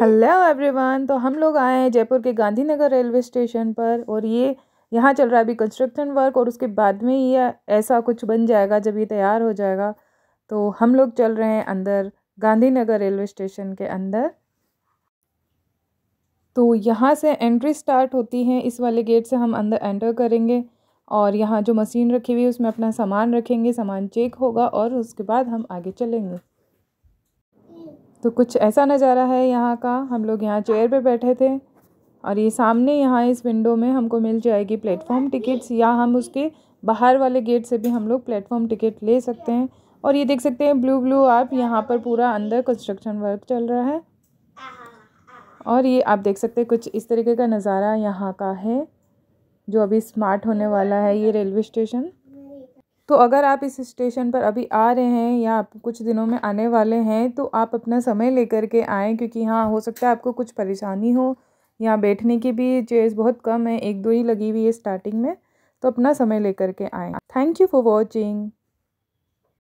hello everyone तो हम लोग आए हैं जयपुर के गांधीनगर रेलवे स्टेशन पर और ये यहाँ चल रहा है अभी कंस्ट्रक्शन वर्क और उसके बाद में ये ऐसा कुछ बन जाएगा जब ये तैयार हो जाएगा तो हम लोग चल रहे हैं अंदर गांधीनगर रेलवे स्टेशन के अंदर तो यहाँ से एंट्री स्टार्ट होती है इस वाले गेट से हम अंदर एंटर करेंगे और यहाँ जो मशीन रखी हुई है उसमें अपना सामान रखेंगे सामान चेक होगा और उसके बाद हम आगे चलेंगे तो कुछ ऐसा नज़ारा है यहाँ का हम लोग यहाँ चेयर पे बैठे थे और ये सामने यहाँ इस विंडो में हमको मिल जाएगी प्लेटफॉर्म टिकट्स या हम उसके बाहर वाले गेट से भी हम लोग प्लेटफॉर्म टिकट ले सकते हैं और ये देख सकते हैं ब्लू ब्लू आप यहाँ पर पूरा अंदर कंस्ट्रक्शन वर्क चल रहा है और ये आप देख सकते हैं कुछ इस तरीके का नज़ारा यहाँ का है जो अभी स्मार्ट होने वाला है ये रेलवे स्टेशन तो अगर आप इस स्टेशन पर अभी आ रहे हैं या आप कुछ दिनों में आने वाले हैं तो आप अपना समय लेकर के आएँ क्योंकि हाँ हो सकता है आपको कुछ परेशानी हो यहाँ बैठने की भी चेयर्स बहुत कम है एक दो ही लगी हुई है स्टार्टिंग में तो अपना समय लेकर के आएँ थैंक यू फॉर वॉचिंग